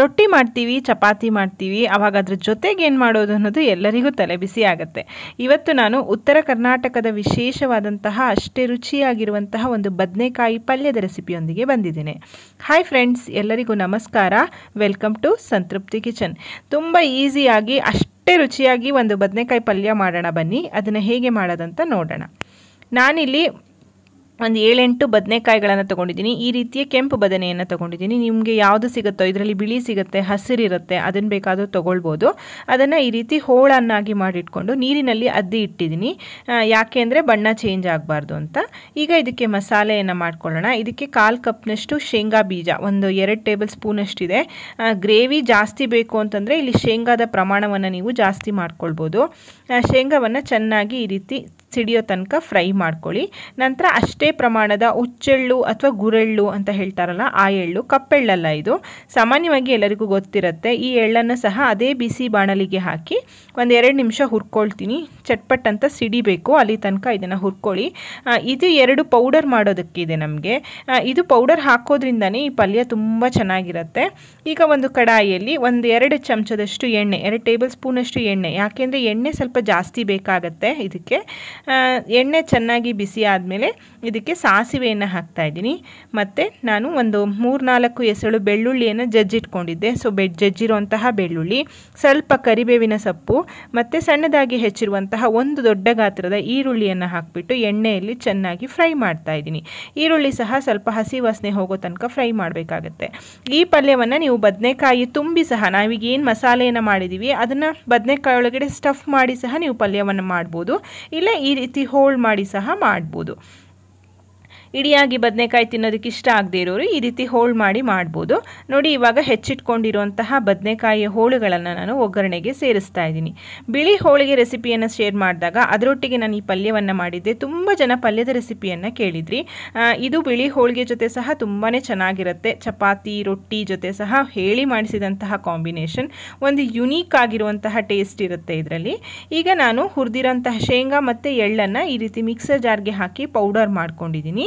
ರೊಟ್ಟಿ ಮಾಡ್ತೀವಿ ಚಪಾತಿ ಮಾಡ್ತೀವಿ ಅವಾಗ ಅದ್ರ ಜೊತೆಗೆ ಏನು ಮಾಡೋದು ಅನ್ನೋದು ಎಲ್ಲರಿಗೂ ತಲೆ ಬಿಸಿ ಆಗುತ್ತೆ ಇವತ್ತು ನಾನು ಉತ್ತರ ಕರ್ನಾಟಕದ ವಿಶೇಷವಾದಂತಹ ಅಷ್ಟೇ ರುಚಿಯಾಗಿರುವಂತಹ ಒಂದು ಬದನೆಕಾಯಿ ಪಲ್ಯದ ರೆಸಿಪಿಯೊಂದಿಗೆ ಬಂದಿದ್ದೇನೆ ಹಾಯ್ ಫ್ರೆಂಡ್ಸ್ ಎಲ್ಲರಿಗೂ ನಮಸ್ಕಾರ ವೆಲ್ಕಮ್ ಟು ಸಂತೃಪ್ತಿ ಕಿಚನ್ ತುಂಬ ಈಸಿಯಾಗಿ ಅಷ್ಟೇ ರುಚಿಯಾಗಿ ಒಂದು ಬದನೆಕಾಯಿ ಪಲ್ಯ ಮಾಡೋಣ ಬನ್ನಿ ಅದನ್ನು ಹೇಗೆ ಮಾಡೋದಂತ ನೋಡೋಣ ನಾನಿಲ್ಲಿ ಒಂದು ಏಳೆಂಟು ಬದನೆಕಾಯಿಗಳನ್ನು ತೊಗೊಂಡಿದ್ದೀನಿ ಈ ರೀತಿಯ ಕೆಂಪು ಬದನೆಯನ್ನು ತೊಗೊಂಡಿದ್ದೀನಿ ನಿಮಗೆ ಯಾವುದು ಸಿಗುತ್ತೋ ಇದರಲ್ಲಿ ಬಿಳಿ ಸಿಗುತ್ತೆ ಹಸಿರಿರುತ್ತೆ ಅದನ್ನು ಬೇಕಾದರೂ ತೊಗೊಳ್ಬೋದು ಅದನ್ನು ಈ ರೀತಿ ಹೋಳನ್ನಾಗಿ ಮಾಡಿಟ್ಕೊಂಡು ನೀರಿನಲ್ಲಿ ಅದ್ದಿ ಇಟ್ಟಿದ್ದೀನಿ ಯಾಕೆ ಅಂದರೆ ಬಣ್ಣ ಚೇಂಜ್ ಆಗಬಾರ್ದು ಅಂತ ಈಗ ಇದಕ್ಕೆ ಮಸಾಲೆಯನ್ನು ಮಾಡ್ಕೊಳ್ಳೋಣ ಇದಕ್ಕೆ ಕಾಲು ಕಪ್ನಷ್ಟು ಶೇಂಗಾ ಬೀಜ ಒಂದು ಎರಡು ಟೇಬಲ್ ಸ್ಪೂನಷ್ಟಿದೆ ಗ್ರೇವಿ ಜಾಸ್ತಿ ಬೇಕು ಅಂತಂದರೆ ಇಲ್ಲಿ ಶೇಂಗಾದ ಪ್ರಮಾಣವನ್ನು ನೀವು ಜಾಸ್ತಿ ಮಾಡ್ಕೊಳ್ಬೋದು ಶೇಂಗಾವನ್ನು ಚೆನ್ನಾಗಿ ಈ ರೀತಿ ಸಿಡಿಯೋ ತನಕ ಫ್ರೈ ಮಾಡ್ಕೊಳ್ಳಿ ನಂತರ ಅಷ್ಟೇ ಪ್ರಮಾಣದ ಉಚ್ಚೆಳ್ಳು ಅಥವಾ ಗುರೆಳ್ಳು ಅಂತ ಹೇಳ್ತಾರಲ್ಲ ಆ ಎಳ್ಳು ಕಪ್ಪೆಳ್ಳಲ್ಲ ಇದು ಸಾಮಾನ್ಯವಾಗಿ ಎಲ್ಲರಿಗೂ ಗೊತ್ತಿರುತ್ತೆ ಈ ಎಳ್ಳನ್ನು ಸಹ ಅದೇ ಬಿಸಿ ಬಾಣಲಿಗೆ ಹಾಕಿ ಒಂದು ಎರಡು ನಿಮಿಷ ಹುರ್ಕೊಳ್ತೀನಿ ಚಟ್ಪಟ್ ಅಂತ ಸಿಡಿಬೇಕು ಅಲ್ಲಿ ತನಕ ಇದನ್ನು ಹುರ್ಕೊಳ್ಳಿ ಇದು ಎರಡು ಪೌಡರ್ ಮಾಡೋದಕ್ಕಿದೆ ನಮಗೆ ಇದು ಪೌಡರ್ ಹಾಕೋದ್ರಿಂದನೇ ಈ ಪಲ್ಯ ತುಂಬ ಚೆನ್ನಾಗಿರುತ್ತೆ ಈಗ ಒಂದು ಕಡಾಯಿಯಲ್ಲಿ ಒಂದು ಎರಡು ಚಮಚದಷ್ಟು ಎಣ್ಣೆ ಎರಡು ಟೇಬಲ್ ಸ್ಪೂನಷ್ಟು ಎಣ್ಣೆ ಯಾಕೆಂದರೆ ಎಣ್ಣೆ ಸ್ವಲ್ಪ ಜಾಸ್ತಿ ಬೇಕಾಗತ್ತೆ ಇದಕ್ಕೆ ಎಣ್ಣೆ ಚೆನ್ನಾಗಿ ಬಿಸಿ ಆದಮೇಲೆ ಇದಕ್ಕೆ ಸಾಸಿವೆಯನ್ನು ಹಾಕ್ತಾಯಿದ್ದೀನಿ ಮತ್ತು ನಾನು ಒಂದು ಮೂರು ನಾಲ್ಕು ಎಸಳು ಬೆಳ್ಳುಳ್ಳಿಯನ್ನು ಜಜ್ಜಿಟ್ಕೊಂಡಿದ್ದೆ ಸೊ ಬೆಡ್ ಜಜ್ಜಿರುವಂತಹ ಬೆಳ್ಳುಳ್ಳಿ ಸ್ವಲ್ಪ ಕರಿಬೇವಿನ ಸೊಪ್ಪು ಮತ್ತು ಸಣ್ಣದಾಗಿ ಹೆಚ್ಚಿರುವಂತಹ ಒಂದು ದೊಡ್ಡ ಗಾತ್ರದ ಈರುಳ್ಳಿಯನ್ನು ಹಾಕಿಬಿಟ್ಟು ಎಣ್ಣೆಯಲ್ಲಿ ಚೆನ್ನಾಗಿ ಫ್ರೈ ಮಾಡ್ತಾ ಇದ್ದೀನಿ ಈರುಳ್ಳಿ ಸಹ ಸ್ವಲ್ಪ ಹಸಿ ವಾಸನೆ ಹೋಗೋ ತನಕ ಫ್ರೈ ಮಾಡಬೇಕಾಗತ್ತೆ ಈ ಪಲ್ಯವನ್ನು ನೀವು ಬದನೆಕಾಯಿ ತುಂಬಿ ಸಹ ನಾವೀಗ ಏನು ಮಸಾಲೆಯನ್ನು ಮಾಡಿದ್ದೀವಿ ಅದನ್ನು ಬದನೆಕಾಯಿ ಒಳಗಡೆ ಸ್ಟಫ್ ಮಾಡಿ ಸಹ ನೀವು ಪಲ್ಯವನ್ನು ಮಾಡ್ಬೋದು ಇಲ್ಲ ಈ ರೀತಿ ಹೋಲ್ಡ್ ಮಾಡಿ ಸಹ ಮಾಡ್ಬೋದು ಇಡಿಯಾಗಿ ಬದನೆಕಾಯಿ ತಿನ್ನೋದಕ್ಕೆ ಇಷ್ಟ ಆಗದೆ ಇರೋರು ಈ ರೀತಿ ಹೋಳು ಮಾಡಿ ಮಾಡ್ಬೋದು ನೋಡಿ ಇವಾಗ ಹೆಚ್ಚಿಟ್ಕೊಂಡಿರುವಂತಹ ಬದನೆಕಾಯಿಯ ಹೋಳುಗಳನ್ನು ನಾನು ಒಗ್ಗರಣೆಗೆ ಸೇರಿಸ್ತಾ ಇದ್ದೀನಿ ಬಿಳಿ ಹೋಳಿಗೆ ರೆಸಿಪಿಯನ್ನು ಶೇರ್ ಮಾಡಿದಾಗ ಅದರೊಟ್ಟಿಗೆ ನಾನು ಈ ಪಲ್ಯವನ್ನು ಮಾಡಿದ್ದೆ ತುಂಬ ಜನ ಪಲ್ಯದ ರೆಸಿಪಿಯನ್ನು ಕೇಳಿದ್ರಿ ಇದು ಬಿಳಿ ಹೋಳಿಗೆ ಜೊತೆ ಸಹ ತುಂಬಾ ಚೆನ್ನಾಗಿರುತ್ತೆ ಚಪಾತಿ ರೊಟ್ಟಿ ಜೊತೆ ಸಹ ಹೇಳಿ ಮಾಡಿಸಿದಂತಹ ಕಾಂಬಿನೇಷನ್ ಒಂದು ಯುನೀಕ್ ಆಗಿರುವಂತಹ ಟೇಸ್ಟ್ ಇರುತ್ತೆ ಇದರಲ್ಲಿ ಈಗ ನಾನು ಹುರಿದಿರೋಂತಹ ಶೇಂಗಾ ಮತ್ತು ಎಳ್ಳನ್ನು ಈ ರೀತಿ ಮಿಕ್ಸರ್ ಜಾರ್ಗೆ ಹಾಕಿ ಪೌಡರ್ ಮಾಡ್ಕೊಂಡಿದ್ದೀನಿ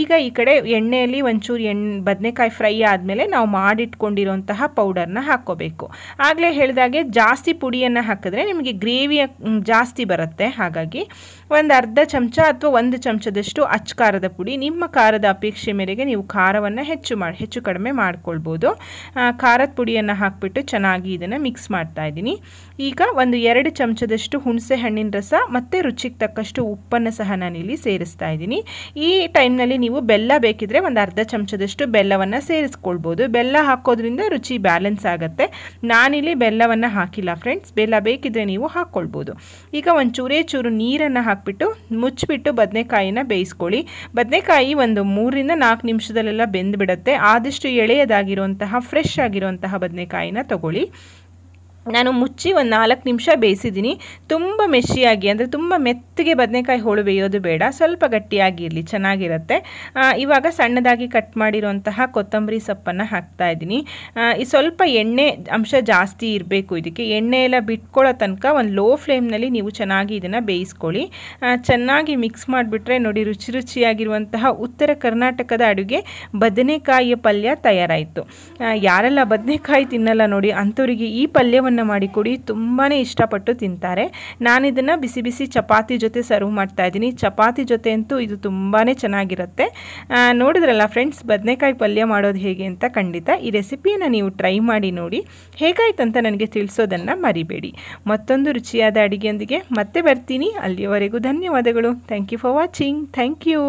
ಈಗ ಈ ಕಡೆ ಎಣ್ಣೆಯಲ್ಲಿ ಒಂಚೂರು ಎಣ್ಣೆ ಬದನೆಕಾಯಿ ಫ್ರೈ ಆದಮೇಲೆ ನಾವು ಮಾಡಿಟ್ಕೊಂಡಿರುವಂತಹ ಪೌಡರ್ನ ಹಾಕ್ಕೋಬೇಕು ಆಗಲೇ ಹೇಳಿದಾಗೆ ಜಾಸ್ತಿ ಪುಡಿಯನ್ನು ಹಾಕಿದ್ರೆ ನಿಮಗೆ ಗ್ರೇವಿಯ ಜಾಸ್ತಿ ಬರುತ್ತೆ ಹಾಗಾಗಿ ಒಂದು ಅರ್ಧ ಚಮಚ ಅಥವಾ ಒಂದು ಚಮಚದಷ್ಟು ಅಚ್ಚ ಖಾರದ ಪುಡಿ ನಿಮ್ಮ ಖಾರದ ಅಪೇಕ್ಷೆ ಮೇರೆಗೆ ನೀವು ಖಾರವನ್ನು ಹೆಚ್ಚು ಮಾಡಿ ಹೆಚ್ಚು ಕಡಿಮೆ ಮಾಡ್ಕೊಳ್ಬೋದು ಖಾರದ ಪುಡಿಯನ್ನು ಹಾಕಿಬಿಟ್ಟು ಚೆನ್ನಾಗಿ ಇದನ್ನು ಮಿಕ್ಸ್ ಮಾಡ್ತಾ ಇದ್ದೀನಿ ಈಗ ಒಂದು ಎರಡು ಚಮಚದಷ್ಟು ಹುಣಸೆ ಹಣ್ಣಿನ ರಸ ಮತ್ತು ರುಚಿಗೆ ತಕ್ಕಷ್ಟು ಉಪ್ಪನ್ನು ಸಹ ನಾನಿಲ್ಲಿ ಸೇರಿಸ್ತಾ ಇದ್ದೀನಿ ಈ ಟೈಮ್ ಟೈಮ್ನಲ್ಲಿ ನೀವು ಬೆಲ್ಲ ಬೇಕಿದ್ರೆ ಒಂದು ಅರ್ಧ ಚಮಚದಷ್ಟು ಬೆಲ್ಲವನ್ನು ಸೇರಿಸ್ಕೊಳ್ಬೋದು ಬೆಲ್ಲ ಹಾಕೋದ್ರಿಂದ ರುಚಿ ಬ್ಯಾಲೆನ್ಸ್ ಆಗುತ್ತೆ ನಾನಿಲ್ಲಿ ಬೆಲ್ಲವನ್ನು ಹಾಕಿಲ್ಲ ಫ್ರೆಂಡ್ಸ್ ಬೆಲ್ಲ ಬೇಕಿದ್ರೆ ನೀವು ಹಾಕ್ಕೊಳ್ಬೋದು ಈಗ ಒಂದು ಚೂರೇ ಚೂರು ನೀರನ್ನು ಹಾಕಿಬಿಟ್ಟು ಮುಚ್ಚಿಬಿಟ್ಟು ಬದನೆಕಾಯಿನ ಬೇಯಿಸ್ಕೊಳ್ಳಿ ಬದನೆಕಾಯಿ ಒಂದು ಮೂರಿಂದ ನಾಲ್ಕು ನಿಮಿಷದಲ್ಲೆಲ್ಲ ಬೆಂದುಬಿಡುತ್ತೆ ಆದಷ್ಟು ಎಳೆಯದಾಗಿರುವಂತಹ ಫ್ರೆಶ್ ಆಗಿರುವಂತಹ ಬದನೆಕಾಯಿನ ತಗೊಳ್ಳಿ ನಾನು ಮುಚ್ಚಿ ಒಂದು ನಾಲ್ಕು ನಿಮಿಷ ಬೇಯಿಸಿದ್ದೀನಿ ತುಂಬ ಮೆಶಿಯಾಗಿ ಅಂದರೆ ತುಂಬ ಮೆತ್ತಗೆ ಬದನೆಕಾಯಿ ಹೋಳು ಬೇಯೋದು ಬೇಡ ಸ್ವಲ್ಪ ಗಟ್ಟಿಯಾಗಿರಲಿ ಚೆನ್ನಾಗಿರುತ್ತೆ ಇವಾಗ ಸಣ್ಣದಾಗಿ ಕಟ್ ಮಾಡಿರುವಂತಹ ಕೊತ್ತಂಬರಿ ಸೊಪ್ಪನ್ನು ಹಾಕ್ತಾ ಇದ್ದೀನಿ ಈ ಸ್ವಲ್ಪ ಎಣ್ಣೆ ಅಂಶ ಜಾಸ್ತಿ ಇರಬೇಕು ಇದಕ್ಕೆ ಎಣ್ಣೆ ಎಲ್ಲ ಬಿಟ್ಕೊಳ್ಳೋ ತನಕ ಒಂದು ಲೋ ಫ್ಲೇಮ್ನಲ್ಲಿ ನೀವು ಚೆನ್ನಾಗಿ ಇದನ್ನು ಬೇಯಿಸ್ಕೊಳ್ಳಿ ಚೆನ್ನಾಗಿ ಮಿಕ್ಸ್ ಮಾಡಿಬಿಟ್ರೆ ನೋಡಿ ರುಚಿ ರುಚಿಯಾಗಿರುವಂತಹ ಉತ್ತರ ಕರ್ನಾಟಕದ ಅಡುಗೆ ಬದನೆಕಾಯಿಯ ಪಲ್ಯ ತಯಾರಾಯಿತು ಯಾರೆಲ್ಲ ಬದನೆಕಾಯಿ ತಿನ್ನಲ್ಲ ನೋಡಿ ಅಂಥವರಿಗೆ ಈ ಪಲ್ಯವನ್ನು ಮಾಡಿಕೊಡಿ ಮಾಡಿ ಕೊಡಿ ತುಂಬಾ ಇಷ್ಟಪಟ್ಟು ತಿಂತಾರೆ ನಾನು ಇದನ್ನು ಬಿಸಿ ಬಿಸಿ ಚಪಾತಿ ಜೊತೆ ಸರ್ವ್ ಮಾಡ್ತಾ ಇದ್ದೀನಿ ಚಪಾತಿ ಜೊತೆ ಅಂತೂ ಇದು ತುಂಬಾ ಚೆನ್ನಾಗಿರುತ್ತೆ ನೋಡಿದ್ರಲ್ಲ ಫ್ರೆಂಡ್ಸ್ ಬದನೆಕಾಯಿ ಪಲ್ಯ ಮಾಡೋದು ಹೇಗೆ ಅಂತ ಖಂಡಿತ ಈ ರೆಸಿಪಿಯನ್ನು ನೀವು ಟ್ರೈ ಮಾಡಿ ನೋಡಿ ಅಂತ ನನಗೆ ತಿಳಿಸೋದನ್ನು ಮರಿಬೇಡಿ ಮತ್ತೊಂದು ರುಚಿಯಾದ ಅಡಿಗೆಯೊಂದಿಗೆ ಮತ್ತೆ ಬರ್ತೀನಿ ಅಲ್ಲಿಯವರೆಗೂ ಧನ್ಯವಾದಗಳು thank you for watching thank you